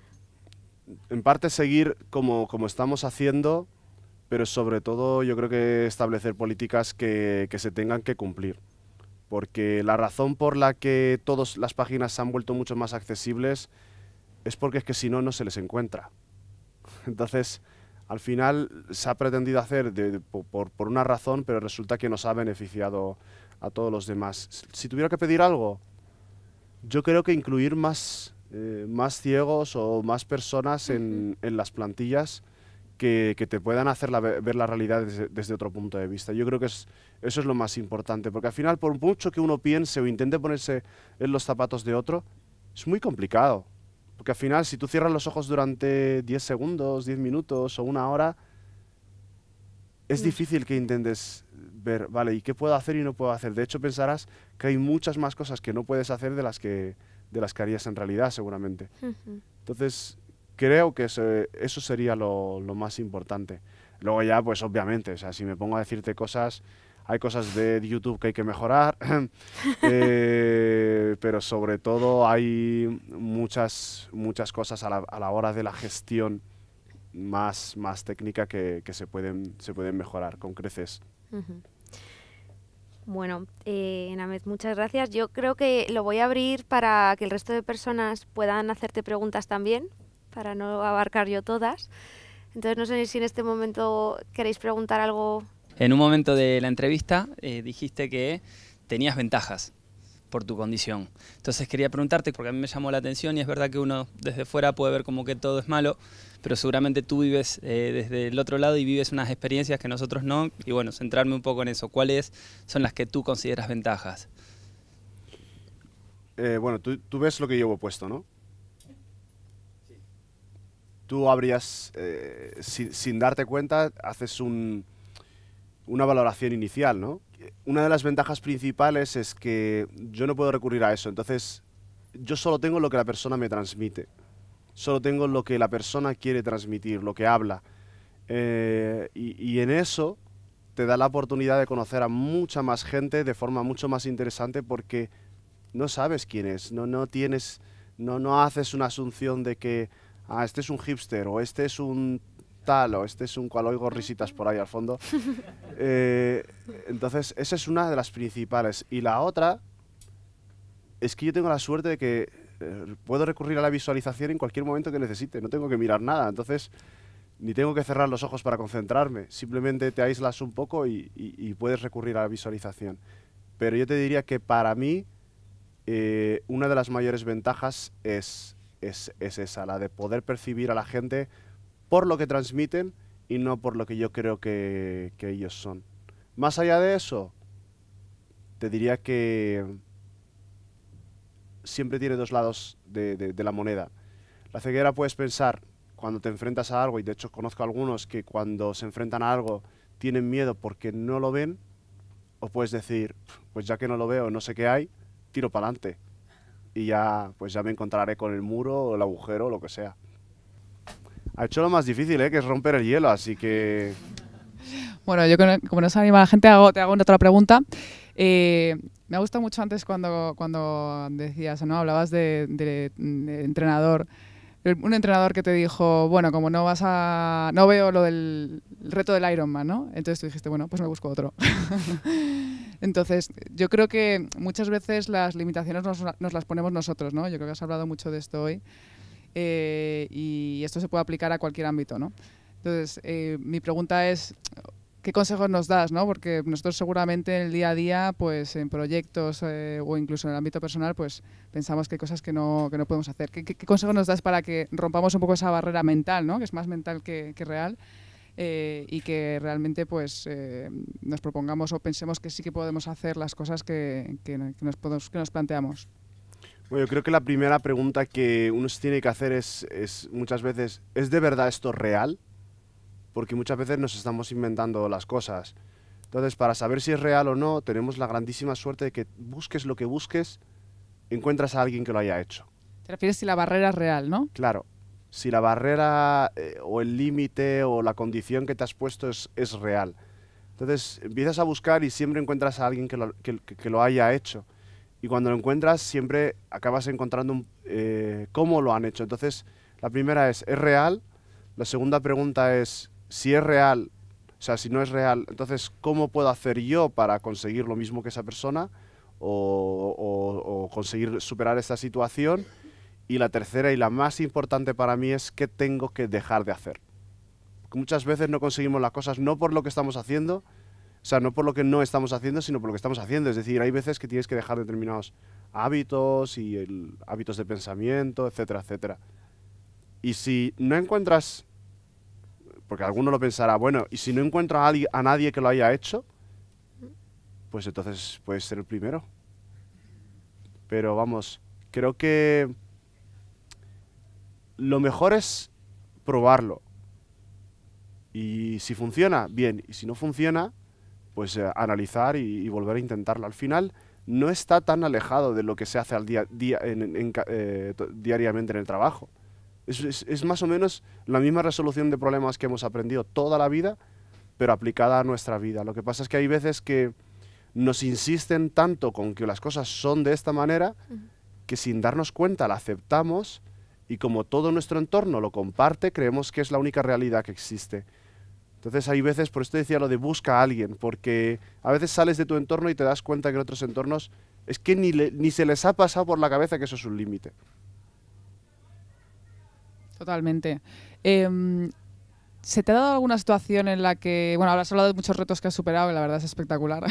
En parte seguir como, como estamos haciendo, pero sobre todo yo creo que establecer políticas que, se tengan que cumplir. Porque la razón por la que todas las páginas se han vuelto mucho más accesibles es porque es que si no, no se les encuentra. *laughs* Entonces, al final se ha pretendido hacer por, una razón, pero resulta que nos ha beneficiado a todos los demás. Si tuviera que pedir algo, yo creo que incluir más, eh, ciegos o más personas en las plantillas que, te puedan hacer ver la realidad desde, otro punto de vista. Yo creo que eso es lo más importante, porque al final, por mucho que uno piense o intente ponerse en los zapatos de otro, es muy complicado. Porque al final, si tú cierras los ojos durante 10 segundos, 10 minutos o una hora, es mm. difícil que intentes ver, vale, ¿y qué puedo hacer y no puedo hacer? De hecho, pensarás que hay muchas más cosas que no puedes hacer de las que, de las que harías en realidad, seguramente. Entonces, creo que eso sería lo, más importante. Luego ya, pues obviamente, o sea, si me pongo a decirte cosas, hay cosas de YouTube que hay que mejorar, *laughs* eh, pero sobre todo hay muchas, muchas cosas a la, hora de la gestión más, más técnica que, se, pueden, se pueden mejorar con creces. Bueno, eh, Named, muchas gracias. Yo creo que lo voy a abrir para que el resto de personas puedan hacerte preguntas también, para no abarcar yo todas. Entonces no sé si en este momento queréis preguntar algo. En un momento de la entrevista eh, dijiste que tenías ventajas por tu condición. Entonces quería preguntarte, porque a mí me llamó la atención y es verdad que uno desde fuera puede ver como que todo es malo, pero seguramente tú vives eh, desde el otro lado y vives unas experiencias que nosotros no, y bueno, centrarme un poco en eso, ¿cuáles son las que tú consideras ventajas? Eh, bueno, tú, ves lo que llevo puesto, ¿no? tú habrías, eh, sin, darte cuenta, haces una valoración inicial, ¿no? Una de las ventajas principales es que yo no puedo recurrir a eso, entonces yo solo tengo lo que la persona me transmite, solo tengo lo que la persona quiere transmitir, lo que habla. Eh, y, y en eso te da la oportunidad de conocer a mucha más gente de forma mucho más interesante porque no sabes quién es, no, no tienes, no, no haces una asunción de que ah, este es un hipster o este es un tal o este es un cual oigo risitas por ahí al fondo. *laughs* Eh, entonces, esa es una de las principales. Y la otra es que yo tengo la suerte de que eh, puedo recurrir a la visualización en cualquier momento que necesite, no tengo que mirar nada. Entonces, ni tengo que cerrar los ojos para concentrarme, simplemente te aíslas un poco y, puedes recurrir a la visualización. Pero yo te diría que para mí, eh, una de las mayores ventajas es es, es esa, la de poder percibir a la gente por lo que transmiten y no por lo que yo creo que, ellos son. Más allá de eso, te diría que siempre tiene dos lados de, de, la moneda. La ceguera puedes pensar cuando te enfrentas a algo, y de hecho conozco a algunos que cuando se enfrentan a algo tienen miedo porque no lo ven, o puedes decir, pues ya que no lo veo, no sé qué hay, tiro para adelante y ya, pues ya me encontraré con el muro, el agujero, lo que sea. Ha hecho lo más difícil, ¿eh? que es romper el hielo, así que... Bueno, yo como no se anima la gente, te hago otra pregunta. Eh, me ha gustado mucho antes cuando, cuando decías, ¿no? Hablabas de, entrenador. Un entrenador que te dijo, bueno, como no vas a. No veo lo del reto del Ironman, ¿no? Entonces tú dijiste, bueno, pues me busco otro. *laughs* Entonces, yo creo que muchas veces las limitaciones nos, las ponemos nosotros, ¿no? Yo creo que has hablado mucho de esto hoy eh, y esto se puede aplicar a cualquier ámbito, ¿no? Entonces, eh, mi pregunta es, ¿qué consejos nos das? ¿no? Porque nosotros seguramente en el día a día, pues en proyectos eh, o incluso en el ámbito personal, pues pensamos que hay cosas que no, que no podemos hacer. ¿Qué, qué, consejos nos das para que rompamos un poco esa barrera mental, ¿no? que es más mental que, que real? Eh, y que realmente pues eh, nos propongamos o pensemos que sí que podemos hacer las cosas que, nos, que nos, planteamos. Bueno, yo creo que la primera pregunta que uno se tiene que hacer es, es muchas veces, ¿es de verdad esto real? Porque muchas veces nos estamos inventando las cosas. Entonces, para saber si es real o no, tenemos la grandísima suerte de que busques lo que busques, encuentras a alguien que lo haya hecho. Te refieres si la barrera es real, ¿no? Claro si la barrera eh, o el límite o la condición que te has puesto es, real. Entonces empiezas a buscar y siempre encuentras a alguien que lo, haya hecho. Y cuando lo encuentras siempre acabas encontrando un, eh, cómo lo han hecho. Entonces la primera es, ¿es real? La segunda pregunta es, si es real, o sea, si no es real, entonces ¿cómo puedo hacer yo para conseguir lo mismo que esa persona? o conseguir superar esta situación. Y la tercera y la más importante para mí es qué tengo que dejar de hacer. muchas veces no conseguimos las cosas no por lo que estamos haciendo, o sea, no por lo que no estamos haciendo, sino por lo que estamos haciendo. Es decir, hay veces que tienes que dejar determinados hábitos y hábitos de pensamiento, etcétera, etcétera. Y si no encuentras, porque alguno lo pensará, bueno, y si no encuentro a nadie que lo haya hecho, pues entonces puedes ser el primero. Pero vamos, creo que lo mejor es probarlo. Y si funciona, bien. Y si no funciona, pues eh, analizar y, volver a intentarlo. Al final no está tan alejado de lo que se hace al día, día eh, diariamente en el trabajo. Es, más o menos la misma resolución de problemas que hemos aprendido toda la vida, pero aplicada a nuestra vida. Lo que pasa es que hay veces que nos insisten tanto con que las cosas son de esta manera, que sin darnos cuenta la aceptamos y como todo nuestro entorno lo comparte, creemos que es la única realidad que existe. Entonces hay veces, por esto decía lo de busca a alguien, porque a veces sales de tu entorno y te das cuenta que en otros entornos es que ni, se les ha pasado por la cabeza que eso es un límite. Totalmente. Em, ¿Se te ha dado alguna situación en la que, bueno, habrás hablado de muchos retos que has superado, y la verdad es espectacular.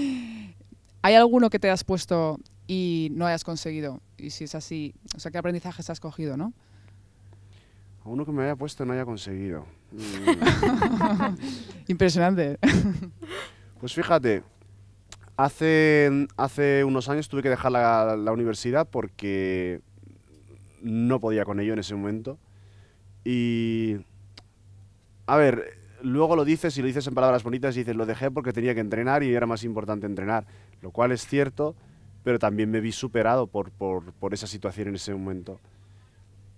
*laughs* ¿Hay alguno que te has puesto y no hayas conseguido? Y si es así, o sea, ¿qué aprendizajes has cogido, no? A uno que me haya puesto no haya conseguido. *laughs* Impresionante. Pues fíjate, hace, hace unos años tuve que dejar la, la universidad porque no podía con ello en ese momento. Y... A ver, luego lo dices y lo dices en palabras bonitas y dices, lo dejé porque tenía que entrenar y era más importante entrenar, lo cual es cierto, pero también me vi superado por, esa situación en ese momento.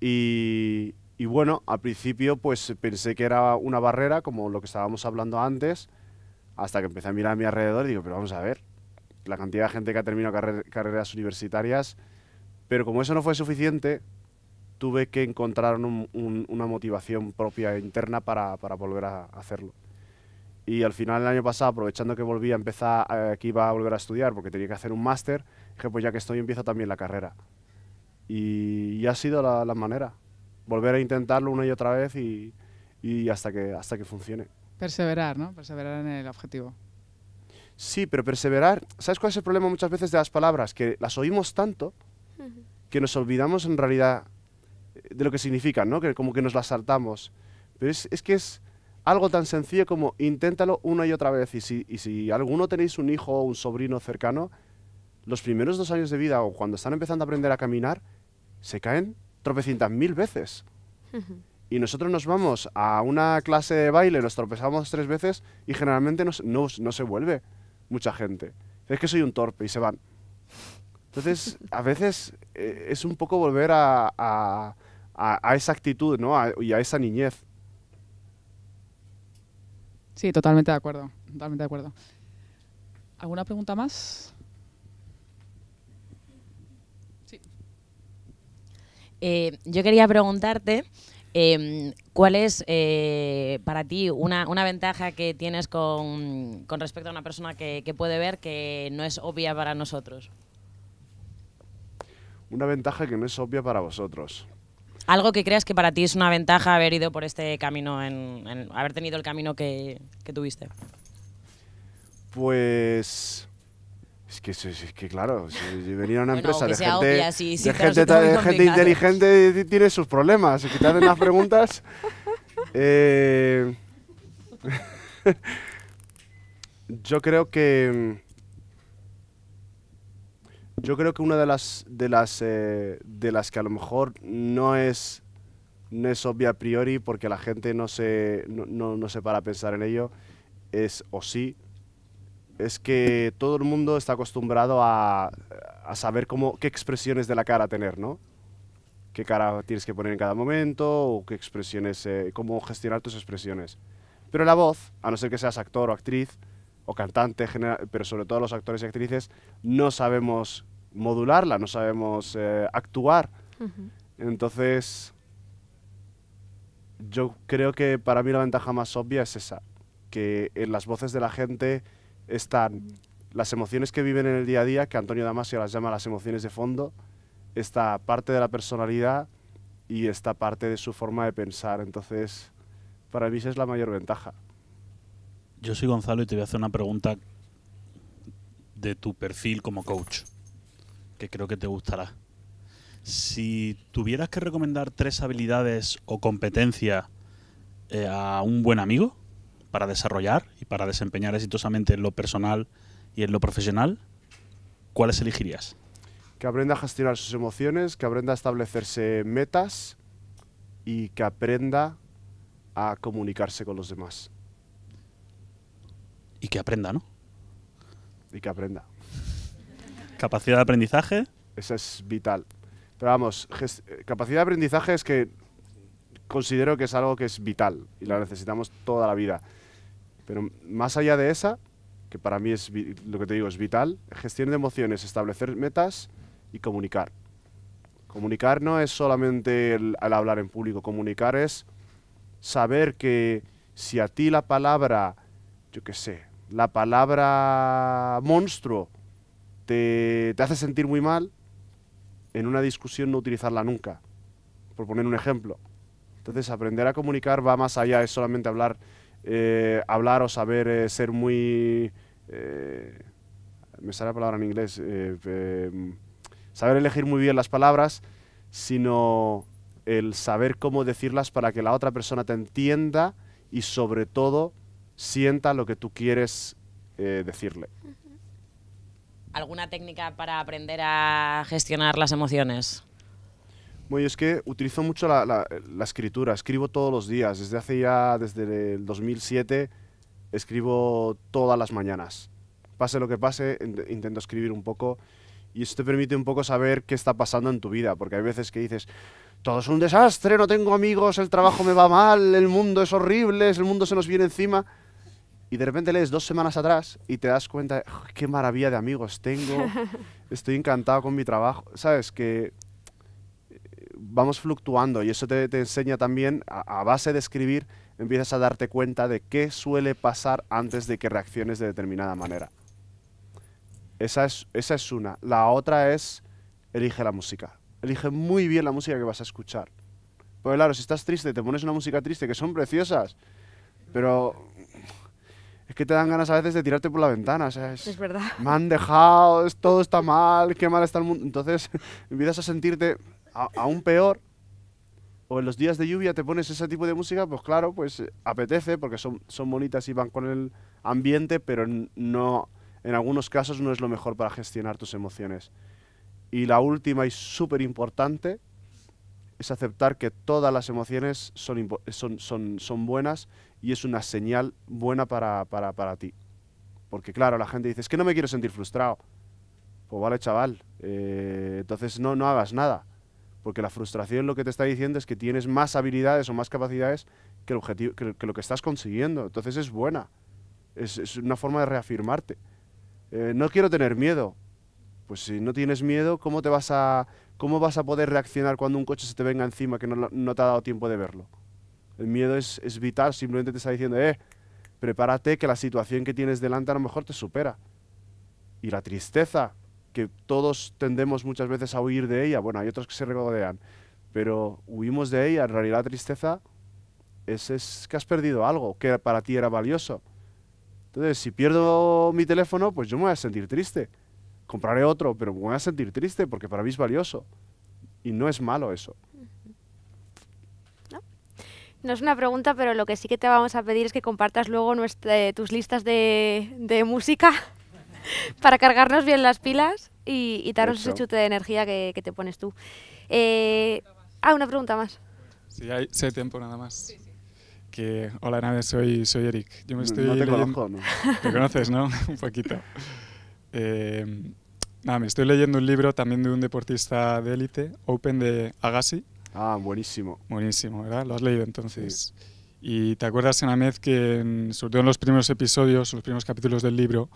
Y, bueno, al principio pues pensé que era una barrera, como lo que estábamos hablando antes, hasta que empecé a mirar a mi alrededor y digo, pero vamos a ver, la cantidad de gente que ha terminado carreras universitarias, pero como eso no fue suficiente, tuve que encontrar una motivación propia interna para volver a hacerlo. Y al final el año pasado, aprovechando que volvía a empezar, eh, que iba a volver a estudiar porque tenía que hacer un máster, dije, pues ya que estoy, empiezo también la carrera. Y, ha sido la, manera. Volver a intentarlo una y otra vez y, hasta, que, hasta que funcione. Perseverar, ¿no? Perseverar en el objetivo. Sí, pero perseverar, ¿sabes cuál es el problema muchas veces de las palabras? Que las oímos tanto que nos olvidamos en realidad eh, de lo que significan, ¿no? Que como que nos las saltamos. Pero es que es, algo tan sencillo como inténtalo una y otra vez. Y si, alguno tenéis un hijo o un sobrino cercano, los primeros dos años de vida o cuando están empezando a aprender a caminar, se caen tropecientas mil veces. *laughs* Y nosotros nos vamos a una clase de baile, nos tropezamos tres veces y generalmente no, se vuelve mucha gente. Es que soy un torpe y se van. Entonces, *laughs* a veces eh, es un poco volver a, a esa actitud ¿no? y a esa niñez. Sí, totalmente de acuerdo, totalmente de acuerdo. ¿Alguna pregunta más? Sí. Eh, yo quería preguntarte em, cuál es eh, para ti una, ventaja que tienes con, respecto a una persona que puede ver que no es obvia para nosotros. Una ventaja que no es obvia para vosotros algo que creas que para ti es una ventaja haber ido por este camino, en, haber tenido el camino que, tuviste. Pues es que, claro, venir a una *laughs* empresa de, gente, gente, inteligente tiene sus problemas. Si te hacen las preguntas. *laughs* Eh, *laughs* yo creo que yo creo que una de las, de las, eh, de las que a lo mejor no es, no es obvia a priori porque la gente no se, no, no, se para a pensar en ello, es o sí, es que todo el mundo está acostumbrado a, a saber cómo, qué expresiones de la cara tener, ¿no? Qué cara tienes que poner en cada momento, o qué expresiones, eh, cómo gestionar tus expresiones. Pero la voz, a no ser que seas actor o actriz, o cantante, pero sobre todo los actores y actrices, no sabemos modularla, no sabemos eh, actuar. Entonces, yo creo que para mí la ventaja más obvia es esa, que en eh, las voces de la gente están las emociones que viven en el día a día, que Antonio Damasio las llama las emociones de fondo, está parte de la personalidad y esta parte de su forma de pensar. Entonces, para mí esa es la mayor ventaja. Yo soy Gonzalo y te voy a hacer una pregunta de tu perfil como coach que creo que te gustará. Si tuvieras que recomendar tres habilidades o competencias eh, a un buen amigo para desarrollar y para desempeñar exitosamente en lo personal y en lo profesional, ¿cuáles elegirías? Que aprenda a gestionar sus emociones, que aprenda a establecerse metas y que aprenda a comunicarse con los demás. Y que aprenda, ¿no? Y que aprenda. ¿Capacidad de aprendizaje? Esa es vital. Pero vamos, eh, capacidad de aprendizaje es que considero que es algo que es vital y la necesitamos toda la vida. Pero más allá de esa, que para mí es lo que te digo, es vital, gestión de emociones, establecer metas y comunicar. Comunicar no es solamente el, hablar en público, comunicar es saber que si a ti la palabra, yo qué sé, la palabra monstruo te, hace sentir muy mal, en una discusión no utilizarla nunca, por poner un ejemplo. Entonces, aprender a comunicar va más allá, es solamente hablar, eh, hablar o saber eh, ser muy... Eh, me sale la palabra en inglés, saber elegir muy bien las palabras, sino el saber cómo decirlas para que la otra persona te entienda y sobre todo sienta lo que tú quieres decirle. ¿Alguna técnica para aprender a gestionar las emociones? Bueno, es que utilizo mucho la, escritura, escribo todos los días, desde hace ya, desde el 2007, escribo todas las mañanas. Pase lo que pase, intento escribir un poco y esto te permite un poco saber qué está pasando en tu vida, porque hay veces que dices, todo es un desastre, no tengo amigos, el trabajo me va mal, el mundo es horrible, el mundo se nos viene encima y de repente lees dos semanas atrás y te das cuenta, qué maravilla de amigos tengo, *laughs* estoy encantado con mi trabajo, ¿sabes? Que eh, vamos fluctuando y eso te, enseña también, a, base de escribir, empiezas a darte cuenta de qué suele pasar antes de que reacciones de determinada manera. Esa es, esa es una. La otra es, elige la música. Elige muy bien la música que vas a escuchar. Porque claro, si estás triste, te pones una música triste, que son preciosas, pero es que te dan ganas a veces de tirarte por la ventana. O sea, es, verdad. *laughs* Me han dejado, todo está mal, qué mal está el mundo. Entonces *laughs* empiezas a sentirte aún peor. O en los días de lluvia te pones ese tipo de música, pues claro, pues eh, apetece porque son, son bonitas y van con el ambiente, pero no, en algunos casos no es lo mejor para gestionar tus emociones. Y la última y súper importante es aceptar que todas las emociones son, son, son, buenas y es una señal buena para, ti. Porque claro, la gente dice, es que no me quiero sentir frustrado. Pues vale, chaval, eh, entonces no, no hagas nada. Porque la frustración lo que te está diciendo es que tienes más habilidades o más capacidades que, el objetivo, que, lo que estás consiguiendo. Entonces es buena. Es, una forma de reafirmarte. Eh, no quiero tener miedo. Pues si no tienes miedo, ¿cómo te vas a ¿Cómo vas a poder reaccionar cuando un coche se te venga encima que no, te ha dado tiempo de verlo? El miedo es, vital, simplemente te está diciendo, eh, prepárate que la situación que tienes delante a lo mejor te supera. Y la tristeza, que todos tendemos muchas veces a huir de ella, bueno, hay otros que se regodean, pero huimos de ella, en realidad la tristeza es, es que has perdido algo que para ti era valioso. Entonces, si pierdo mi teléfono, pues yo me voy a sentir triste compraré otro, pero me voy a sentir triste porque para mí es valioso. Y no es malo eso. No, es una pregunta, pero lo que sí que te vamos a pedir es que compartas luego eh, tus listas de, música *laughs* para cargarnos bien las pilas y, y darnos ese chute de energía que, te pones tú. Eh, ah, una pregunta más. Sí, hay, tiempo nada más. Que, hola, Nave, soy, soy Eric. Yo me estoy no te conozco, ¿no? *laughs* Te conoces, ¿no? *laughs* Un poquito. Nada, ah, me estoy leyendo un libro también de un deportista de élite, Open de Agassi. Ah, buenísimo. Buenísimo, ¿verdad? Lo has leído entonces. Y te acuerdas, Anamez, que en, sobre todo en los primeros episodios, los primeros capítulos del libro,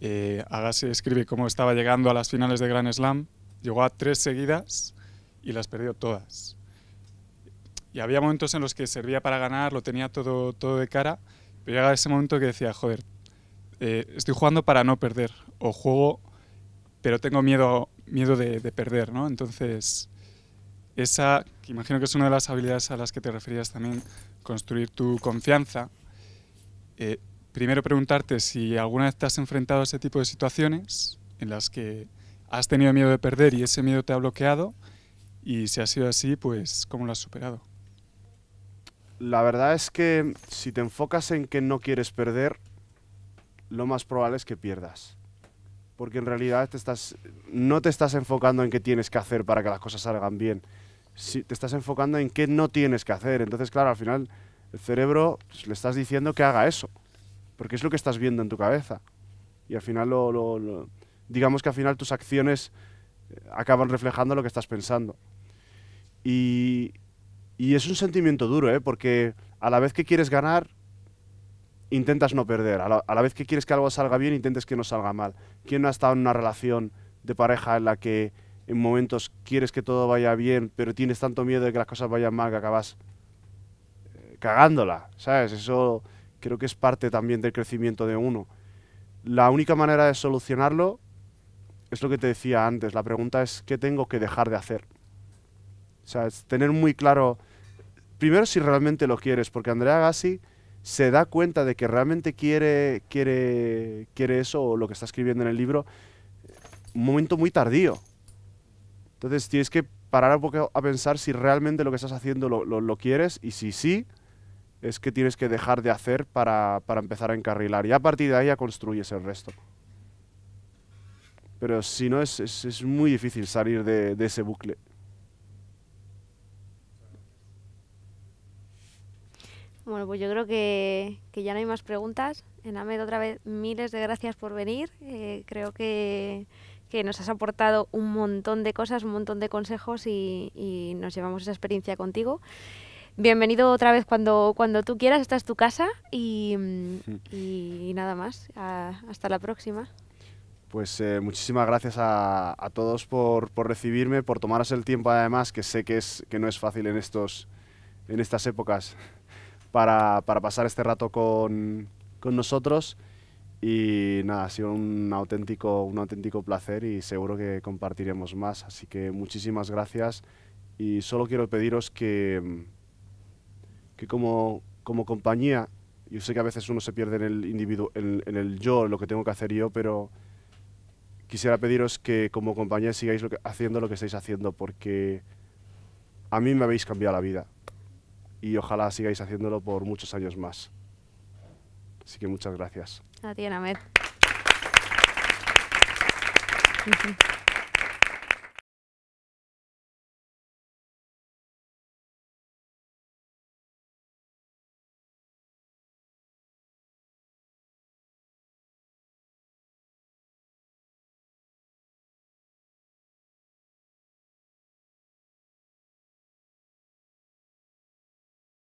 eh, Agassi escribe cómo estaba llegando a las finales de Grand Slam, llegó a tres seguidas y las perdió todas. Y había momentos en los que servía para ganar, lo tenía todo, todo de cara, pero llegaba ese momento que decía, joder, eh, estoy jugando para no perder, o juego pero tengo miedo, miedo de, perder, ¿no? Entonces, esa, que imagino que es una de las habilidades a las que te referías también, construir tu confianza. Eh, primero preguntarte si alguna vez te has enfrentado a ese tipo de situaciones en las que has tenido miedo de perder y ese miedo te ha bloqueado, y si ha sido así, pues, ¿cómo lo has superado? La verdad es que si te enfocas en que no quieres perder, lo más probable es que pierdas porque en realidad estás, no te estás enfocando en qué tienes que hacer para que las cosas salgan bien, si te estás enfocando en qué no tienes que hacer. Entonces, claro, al final el cerebro pues, le estás diciendo que haga eso, porque es lo que estás viendo en tu cabeza. Y al final, digamos que al final tus acciones eh, acaban reflejando lo que estás pensando. Y, es un sentimiento duro, ¿eh? porque a la vez que quieres ganar, intentas no perder. A la, vez que quieres que algo salga bien, intentes que no salga mal. ¿Quién no ha estado en una relación de pareja en la que en momentos quieres que todo vaya bien, pero tienes tanto miedo de que las cosas vayan mal que acabas eh, cagándola? ¿Sabes? Eso creo que es parte también del crecimiento de uno. La única manera de solucionarlo es lo que te decía antes. La pregunta es qué tengo que dejar de hacer. O sea, tener muy claro primero si realmente lo quieres, porque Andrea Gassi se da cuenta de que realmente quiere, quiere, quiere eso o lo que está escribiendo en el libro, un momento muy tardío. Entonces tienes que parar un poco a pensar si realmente lo que estás haciendo lo, lo, quieres y si sí, es que tienes que dejar de hacer para, para, empezar a encarrilar. Y a partir de ahí ya construyes el resto. Pero si no, es, muy difícil salir de ese bucle. Bueno, pues yo creo que, ya no hay más preguntas. Enamed, otra vez, miles de gracias por venir. Eh, creo que, nos has aportado un montón de cosas, un montón de consejos y, nos llevamos esa experiencia contigo. Bienvenido otra vez cuando, cuando tú quieras, esta es tu casa y, *laughs* nada más. hasta la próxima. Pues eh, muchísimas gracias a, todos por, por, recibirme, por tomaros el tiempo además, que sé que, es, que no es fácil en, estos, en estas épocas para, pasar este rato con, nosotros. Y nada, ha sido un auténtico, un auténtico placer y seguro que compartiremos más. Así que muchísimas gracias y solo quiero pediros que, que como, compañía, yo sé que a veces uno se pierde en el, en, el yo, en lo que tengo que hacer yo, pero quisiera pediros que como compañía sigáis haciendo lo que estáis haciendo porque a mí me habéis cambiado la vida y ojalá sigáis haciéndolo por muchos años más. Así que muchas gracias. A ti, *laughs*